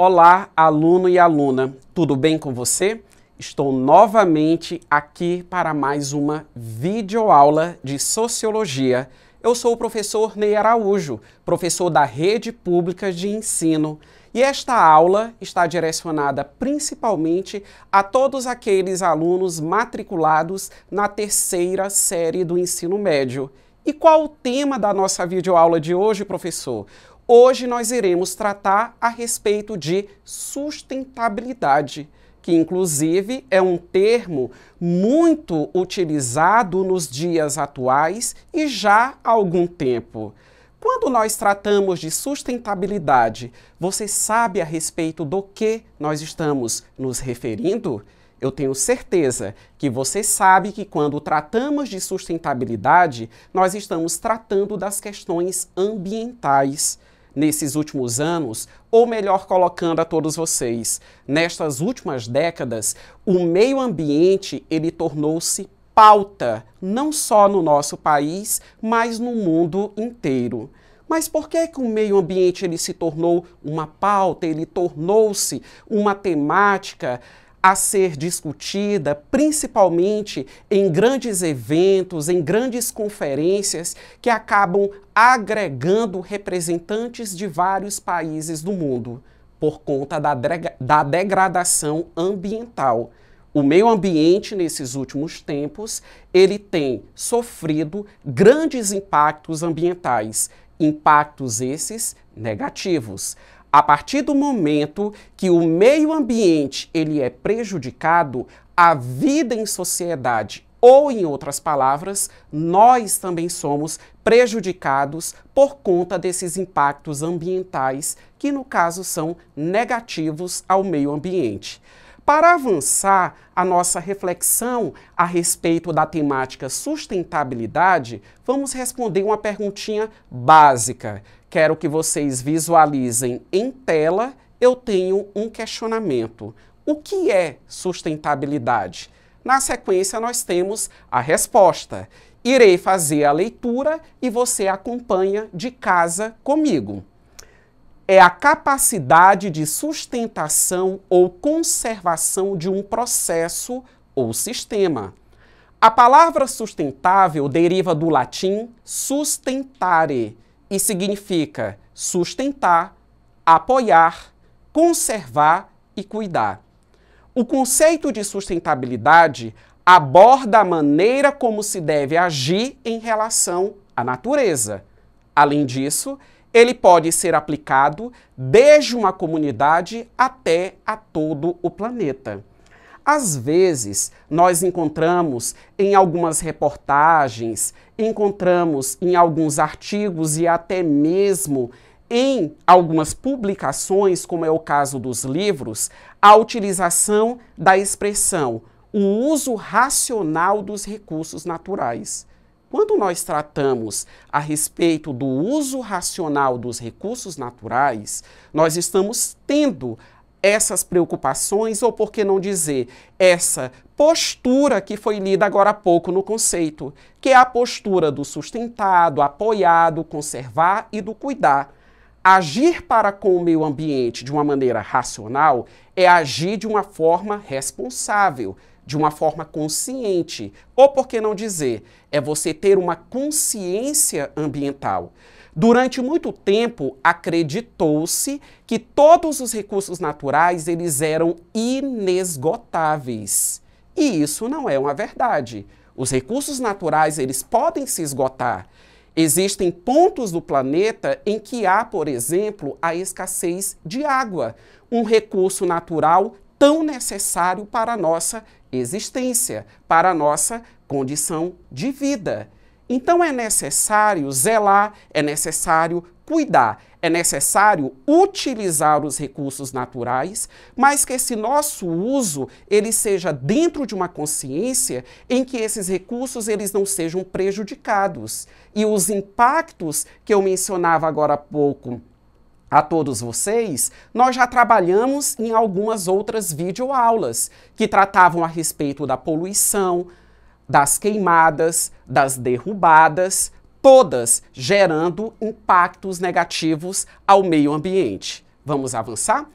Olá, aluno e aluna, tudo bem com você? Estou novamente aqui para mais uma videoaula de Sociologia. Eu sou o professor Ney Araújo, professor da Rede Pública de Ensino, e esta aula está direcionada principalmente a todos aqueles alunos matriculados na terceira série do ensino médio. E qual o tema da nossa videoaula de hoje, professor? Hoje nós iremos tratar a respeito de sustentabilidade, que inclusive é um termo muito utilizado nos dias atuais e já há algum tempo. Quando nós tratamos de sustentabilidade, você sabe a respeito do que nós estamos nos referindo? Eu tenho certeza que você sabe que quando tratamos de sustentabilidade, nós estamos tratando das questões ambientais nesses últimos anos, ou melhor colocando a todos vocês, nestas últimas décadas, o meio ambiente ele tornou-se pauta não só no nosso país, mas no mundo inteiro. Mas por que, que o meio ambiente ele se tornou uma pauta, ele tornou-se uma temática a ser discutida principalmente em grandes eventos, em grandes conferências que acabam agregando representantes de vários países do mundo por conta da, da degradação ambiental. O meio ambiente nesses últimos tempos, ele tem sofrido grandes impactos ambientais, impactos esses negativos. A partir do momento que o meio ambiente ele é prejudicado, a vida em sociedade ou em outras palavras, nós também somos prejudicados por conta desses impactos ambientais que no caso são negativos ao meio ambiente. Para avançar a nossa reflexão a respeito da temática sustentabilidade, vamos responder uma perguntinha básica quero que vocês visualizem em tela, eu tenho um questionamento. O que é sustentabilidade? Na sequência, nós temos a resposta. Irei fazer a leitura e você acompanha de casa comigo. É a capacidade de sustentação ou conservação de um processo ou sistema. A palavra sustentável deriva do latim sustentare, e significa sustentar, apoiar, conservar e cuidar. O conceito de sustentabilidade aborda a maneira como se deve agir em relação à natureza. Além disso, ele pode ser aplicado desde uma comunidade até a todo o planeta. Às vezes, nós encontramos em algumas reportagens, encontramos em alguns artigos e até mesmo em algumas publicações, como é o caso dos livros, a utilização da expressão o uso racional dos recursos naturais. Quando nós tratamos a respeito do uso racional dos recursos naturais, nós estamos tendo essas preocupações, ou por que não dizer, essa postura que foi lida agora há pouco no conceito, que é a postura do sustentado, apoiado, conservar e do cuidar. Agir para com o meio ambiente de uma maneira racional é agir de uma forma responsável, de uma forma consciente, ou por que não dizer, é você ter uma consciência ambiental. Durante muito tempo, acreditou-se que todos os recursos naturais eles eram inesgotáveis. E isso não é uma verdade. Os recursos naturais eles podem se esgotar. Existem pontos do planeta em que há, por exemplo, a escassez de água, um recurso natural tão necessário para a nossa existência, para a nossa condição de vida. Então é necessário zelar, é necessário cuidar, é necessário utilizar os recursos naturais, mas que esse nosso uso ele seja dentro de uma consciência em que esses recursos eles não sejam prejudicados e os impactos que eu mencionava agora há pouco a todos vocês, nós já trabalhamos em algumas outras videoaulas que tratavam a respeito da poluição, das queimadas, das derrubadas, todas gerando impactos negativos ao meio ambiente. Vamos avançar?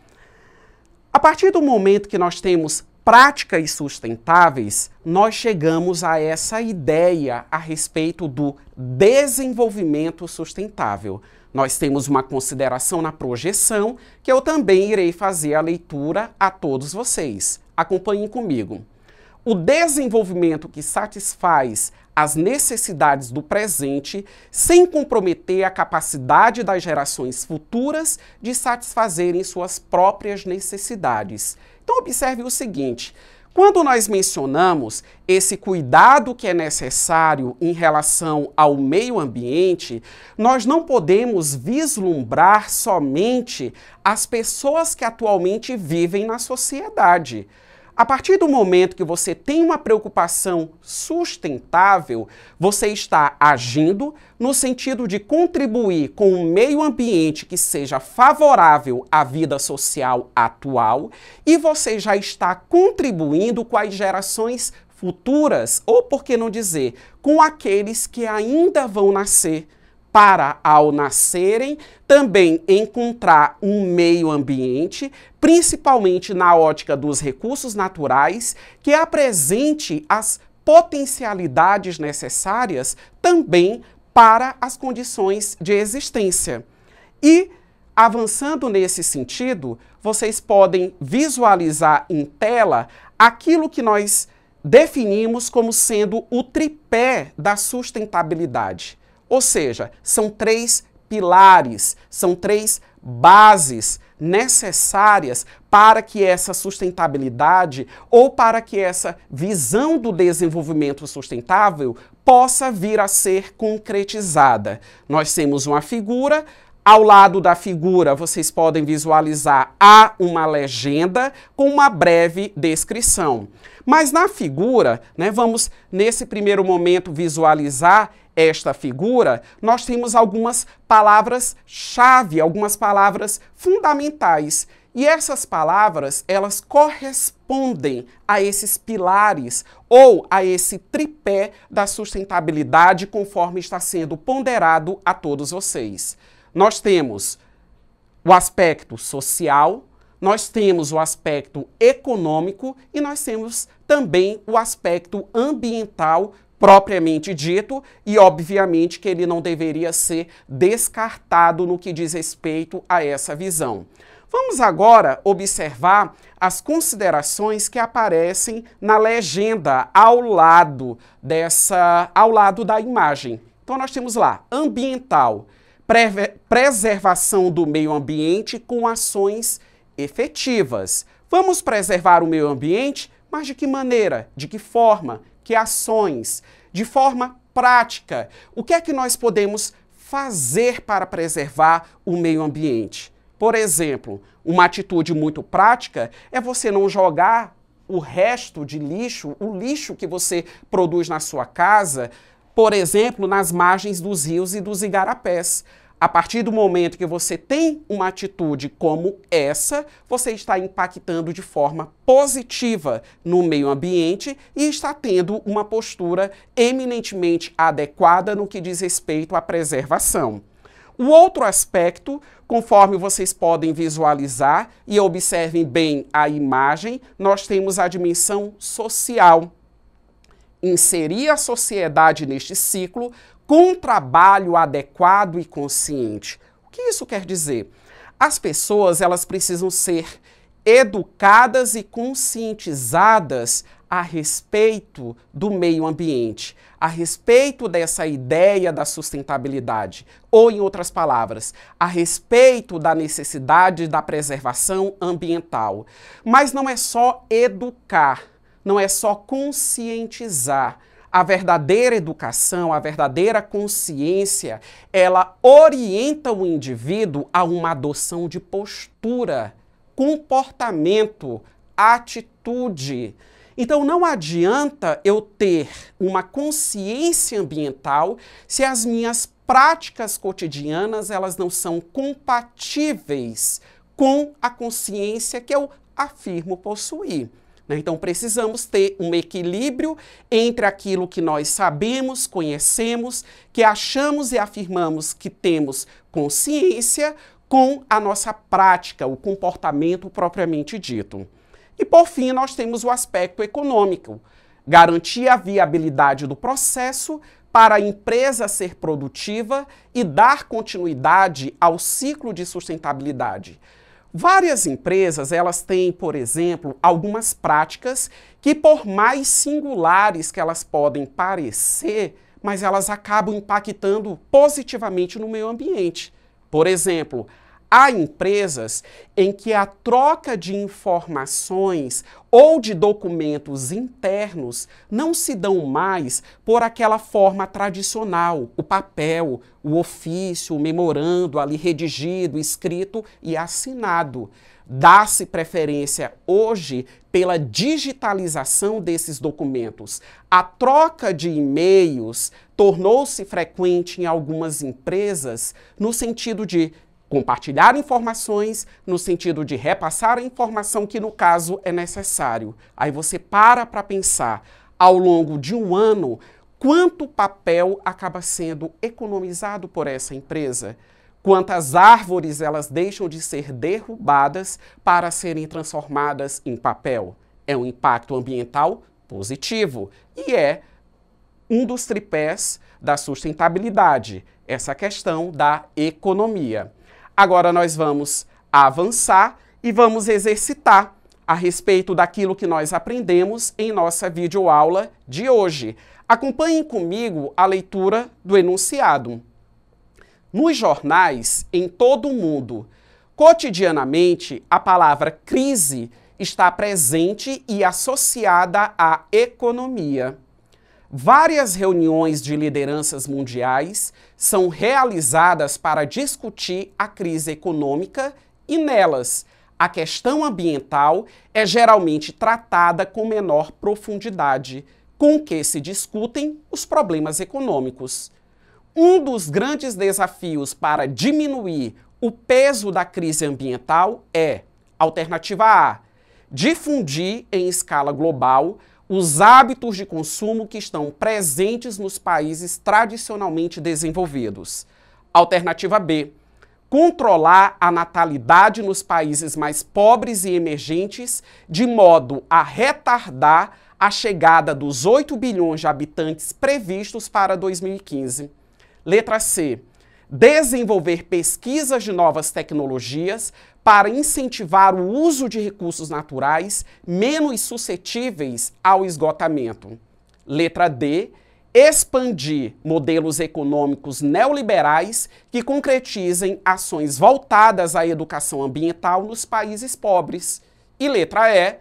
A partir do momento que nós temos práticas sustentáveis, nós chegamos a essa ideia a respeito do desenvolvimento sustentável. Nós temos uma consideração na projeção que eu também irei fazer a leitura a todos vocês. Acompanhem comigo. O desenvolvimento que satisfaz as necessidades do presente sem comprometer a capacidade das gerações futuras de satisfazerem suas próprias necessidades. Então, observe o seguinte: quando nós mencionamos esse cuidado que é necessário em relação ao meio ambiente, nós não podemos vislumbrar somente as pessoas que atualmente vivem na sociedade. A partir do momento que você tem uma preocupação sustentável, você está agindo no sentido de contribuir com um meio ambiente que seja favorável à vida social atual e você já está contribuindo com as gerações futuras, ou por que não dizer, com aqueles que ainda vão nascer para, ao nascerem, também encontrar um meio ambiente, principalmente na ótica dos recursos naturais, que apresente as potencialidades necessárias também para as condições de existência. E, avançando nesse sentido, vocês podem visualizar em tela aquilo que nós definimos como sendo o tripé da sustentabilidade ou seja, são três pilares, são três bases necessárias para que essa sustentabilidade ou para que essa visão do desenvolvimento sustentável possa vir a ser concretizada. Nós temos uma figura, ao lado da figura, vocês podem visualizar há uma legenda com uma breve descrição. Mas na figura, né, vamos nesse primeiro momento visualizar esta figura, nós temos algumas palavras-chave, algumas palavras fundamentais. E essas palavras, elas correspondem a esses pilares ou a esse tripé da sustentabilidade conforme está sendo ponderado a todos vocês. Nós temos o aspecto social, nós temos o aspecto econômico e nós temos também o aspecto ambiental propriamente dito, e obviamente que ele não deveria ser descartado no que diz respeito a essa visão. Vamos agora observar as considerações que aparecem na legenda ao lado dessa ao lado da imagem. Então nós temos lá ambiental, pre preservação do meio ambiente com ações efetivas. Vamos preservar o meio ambiente, mas de que maneira? De que forma? que ações, de forma prática. O que é que nós podemos fazer para preservar o meio ambiente? Por exemplo, uma atitude muito prática é você não jogar o resto de lixo, o lixo que você produz na sua casa, por exemplo, nas margens dos rios e dos igarapés. A partir do momento que você tem uma atitude como essa, você está impactando de forma positiva no meio ambiente e está tendo uma postura eminentemente adequada no que diz respeito à preservação. O outro aspecto, conforme vocês podem visualizar e observem bem a imagem, nós temos a dimensão social inserir a sociedade neste ciclo com trabalho adequado e consciente. O que isso quer dizer? As pessoas, elas precisam ser educadas e conscientizadas a respeito do meio ambiente, a respeito dessa ideia da sustentabilidade, ou em outras palavras, a respeito da necessidade da preservação ambiental. Mas não é só educar, não é só conscientizar. A verdadeira educação, a verdadeira consciência, ela orienta o indivíduo a uma adoção de postura, comportamento, atitude. Então não adianta eu ter uma consciência ambiental se as minhas práticas cotidianas elas não são compatíveis com a consciência que eu afirmo possuir. Né? Então precisamos ter um equilíbrio entre aquilo que nós sabemos, conhecemos, que achamos e afirmamos que temos consciência, com a nossa prática, o comportamento propriamente dito. E por fim, nós temos o aspecto econômico. Garantir a viabilidade do processo para a empresa ser produtiva e dar continuidade ao ciclo de sustentabilidade. Várias empresas, elas têm, por exemplo, algumas práticas que por mais singulares que elas podem parecer, mas elas acabam impactando positivamente no meio ambiente. Por exemplo, Há empresas em que a troca de informações ou de documentos internos não se dão mais por aquela forma tradicional, o papel, o ofício, o memorando ali redigido, escrito e assinado. Dá-se preferência hoje pela digitalização desses documentos. A troca de e-mails tornou-se frequente em algumas empresas no sentido de compartilhar informações no sentido de repassar a informação que no caso é necessário. Aí você para para pensar ao longo de um ano quanto papel acaba sendo economizado por essa empresa quantas árvores elas deixam de ser derrubadas para serem transformadas em papel. É um impacto ambiental positivo e é um dos tripés da sustentabilidade, essa questão da economia. Agora nós vamos avançar e vamos exercitar a respeito daquilo que nós aprendemos em nossa videoaula de hoje. Acompanhem comigo a leitura do enunciado. Nos jornais, em todo o mundo, cotidianamente, a palavra crise está presente e associada à economia. Várias reuniões de lideranças mundiais são realizadas para discutir a crise econômica e nelas a questão ambiental é geralmente tratada com menor profundidade, com que se discutem os problemas econômicos. Um dos grandes desafios para diminuir o peso da crise ambiental é, alternativa A, difundir em escala global os hábitos de consumo que estão presentes nos países tradicionalmente desenvolvidos. Alternativa B, controlar a natalidade nos países mais pobres e emergentes, de modo a retardar a chegada dos 8 bilhões de habitantes previstos para 2015. Letra C, desenvolver pesquisas de novas tecnologias para incentivar o uso de recursos naturais menos suscetíveis ao esgotamento. Letra D. Expandir modelos econômicos neoliberais que concretizem ações voltadas à educação ambiental nos países pobres. E letra E.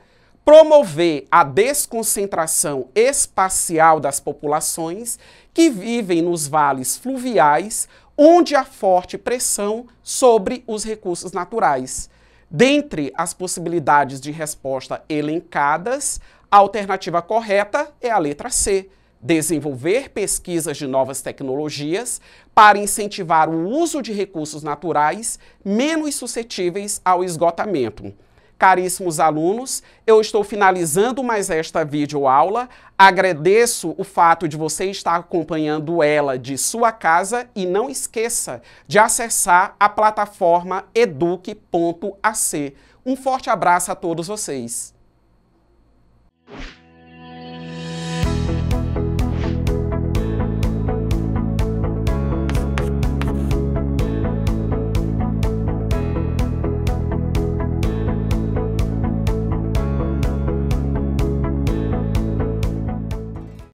Promover a desconcentração espacial das populações que vivem nos vales fluviais onde há forte pressão sobre os recursos naturais. Dentre as possibilidades de resposta elencadas, a alternativa correta é a letra C. Desenvolver pesquisas de novas tecnologias para incentivar o uso de recursos naturais menos suscetíveis ao esgotamento. Caríssimos alunos, eu estou finalizando mais esta videoaula. Agradeço o fato de você estar acompanhando ela de sua casa e não esqueça de acessar a plataforma eduque.ac. Um forte abraço a todos vocês.